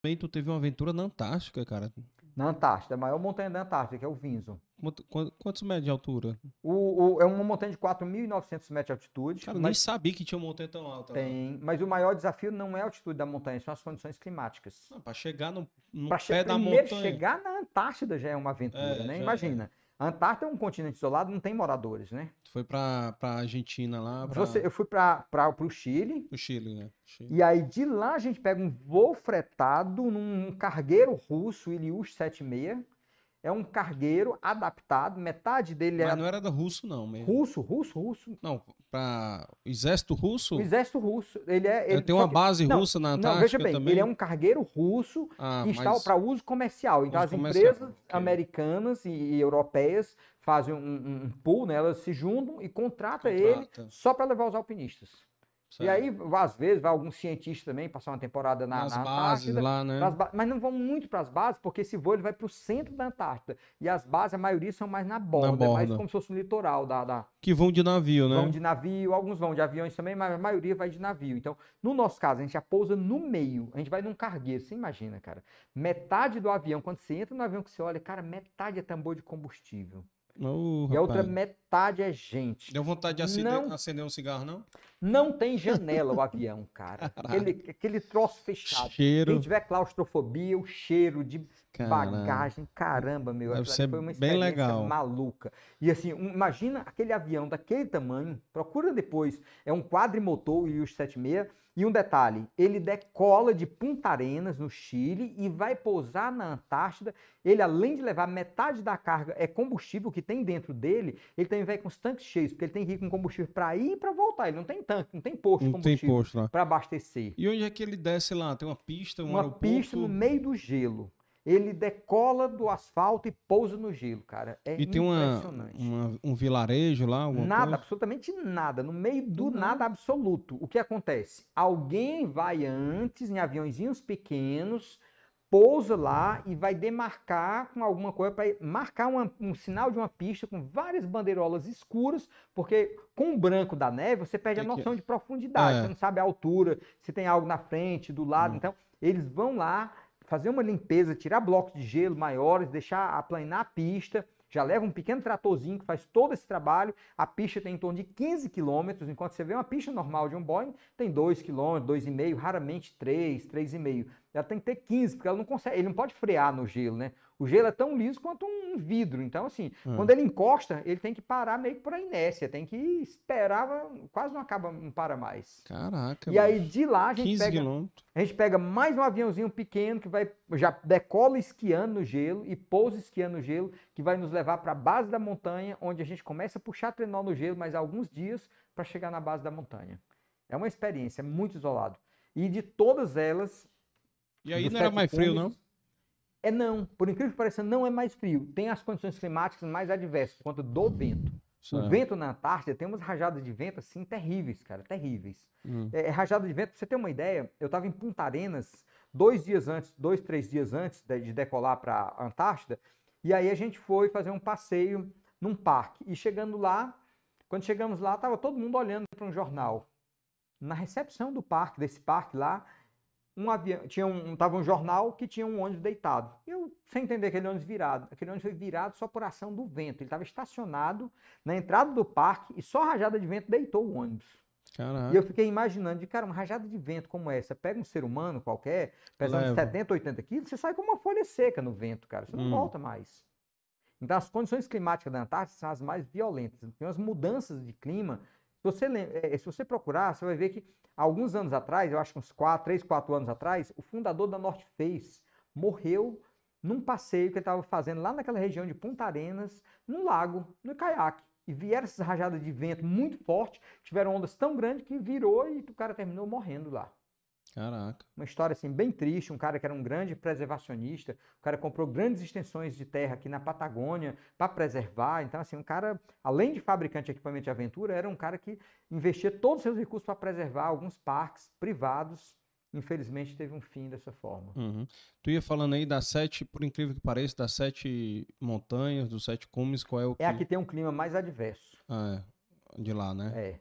também tu teve uma aventura na Antártica, cara. Na Antártida, a maior montanha da Antártica, que é o Vinzo. Quantos metros de altura? O, o, é uma montanha de 4.900 metros de altitude. Cara, mas... nem sabia que tinha uma montanha tão alta. Tem, lá. mas o maior desafio não é a altitude da montanha, são as condições climáticas. Ah, Para chegar no, no pé che da montanha... Primeiro, chegar na Antártida já é uma aventura, é, né? Imagina. É. A Antártida é um continente isolado, não tem moradores, né? Tu foi pra, pra Argentina lá? Pra... Você, eu fui pra, pra, pro Chile. O Chile, né? Chile. E aí de lá a gente pega um voo fretado num cargueiro russo, Ilyush 76. É um cargueiro adaptado, metade dele Mas é não era da russo, não, mesmo. Russo, russo, russo. Não, para exército russo? O exército russo. Ele é. Ele... Tem uma que... base não, russa na Antártica. Não, veja bem, também. ele é um cargueiro russo ah, que está para uso comercial. Então, uso as comercial, empresas americanas e, e, europeias fazem um, um, um pool, né? elas se juntam e contratam Contrata. ele é. só para levar os alpinistas. Certo. E aí, às vezes, vai algum cientista também passar uma temporada na, nas na bases lá, né? Ba... mas não vão muito para as bases, porque esse voo ele vai para o centro da Antártida. E as bases, a maioria, são mais na borda, na borda. É mais como se fosse o litoral da, da, Que vão de navio, né? Vão de navio, alguns vão de aviões também, mas a maioria vai de navio. Então, no nosso caso, a gente já pousa no meio. A gente vai num cargueiro, você imagina, cara. Metade do avião, quando você entra no avião que você olha, cara, metade é tambor de combustível. e a outra metade metade é gente. Deu vontade de acender, não, acender um cigarro, não? Não tem janela o avião, cara. Aquele, aquele troço fechado. Cheiro. Quem tiver claustrofobia, o cheiro de caramba. bagagem, caramba, meu. Deve ser foi uma experiência bem legal. maluca. E assim, um, imagina aquele avião daquele tamanho, procura depois. É um quadrimotor, o Ius 76. E um detalhe, ele decola de Punta Arenas, no Chile, e vai pousar na Antártida. Ele, além de levar metade da carga, é combustível que tem dentro dele, ele tem trem vai com os tanques cheios, porque ele tem que ir com combustível para ir e para voltar. Ele não tem tanque, não tem posto não de combustível né? para abastecer. E onde é que ele desce lá? Tem uma pista, um uma aeroporto? Uma pista no meio do gelo. Ele decola do asfalto e pousa no gelo, cara. É e tem uma, uma, um vilarejo lá? Nada, coisa? absolutamente nada. No meio do uhum. nada absoluto. O que acontece? Alguém vai antes, em aviãozinhos pequenos, pousa lá e vai demarcar com alguma coisa para marcar uma, um sinal de uma pista com várias bandeirolas escuras, porque com o branco da neve você perde a noção de profundidade, é. você não sabe a altura, se tem algo na frente, do lado. Hum. Então, eles vão lá fazer uma limpeza, tirar blocos de gelo maiores, deixar aplanar a pista. Já leva um pequeno tratorzinho que faz todo esse trabalho. A pista tem em torno de 15 quilômetros, enquanto você vê uma pista normal de um Boeing, tem 2 km, 2,5, raramente 3, 3,5 ela tem que ter 15, porque ela não consegue, ele não pode frear no gelo, né? O gelo é tão liso quanto um vidro. Então, assim, hum. quando ele encosta, ele tem que parar meio que por inércia, tem que esperar, quase não acaba, não para mais. Caraca. E aí de lá a gente pega. Quilômetros. A gente pega mais um aviãozinho pequeno que vai já decola esquiando no gelo e pousa esquiando no gelo, que vai nos levar para a base da montanha, onde a gente começa a puxar trenó no gelo, mais alguns dias para chegar na base da montanha. É uma experiência muito isolado. E de todas elas, e aí não era mais frio, não? É não. Por incrível que pareça, não é mais frio. Tem as condições climáticas mais adversas quanto do vento. O vento na Antártida tem umas rajadas de vento assim terríveis, cara, terríveis. Hum. É, é, rajada de vento, pra você ter uma ideia, eu tava em Punta Arenas dois dias antes, dois, três dias antes de, de decolar para Antártida, e aí a gente foi fazer um passeio num parque. E chegando lá, quando chegamos lá, tava todo mundo olhando para um jornal. Na recepção do parque, desse parque lá, um avião, tinha um, tava um jornal que tinha um ônibus deitado. Eu, sem entender aquele ônibus virado, aquele ônibus foi virado só por ação do vento. Ele estava estacionado na entrada do parque e só rajada de vento deitou o ônibus. Caraca. E eu fiquei imaginando, de cara, uma rajada de vento como essa, pega um ser humano qualquer, pesando Leva. 70, 80 quilos, você sai com uma folha seca no vento, cara, você não hum. volta mais. Então as condições climáticas da Antártida são as mais violentas. Tem umas mudanças de clima se você, lembra, é, é, se você procurar, você vai ver que alguns anos atrás, eu acho uns 4, 3, 4 anos atrás, o fundador da Face morreu num passeio que ele estava fazendo lá naquela região de Punta Arenas, num lago, no caiaque. E vieram essas rajadas de vento muito forte, tiveram ondas tão grandes que virou e o cara terminou morrendo lá. Caraca. Uma história assim bem triste, um cara que era um grande preservacionista, o cara comprou grandes extensões de terra aqui na Patagônia para preservar. Então assim, um cara, além de fabricante de equipamento de aventura, era um cara que investia todos os seus recursos para preservar alguns parques privados. Infelizmente teve um fim dessa forma. Uhum. Tu ia falando aí das sete, por incrível que pareça, das sete montanhas, dos sete cumes, qual é o que... É a que tem um clima mais adverso. Ah, é. De lá, né? É.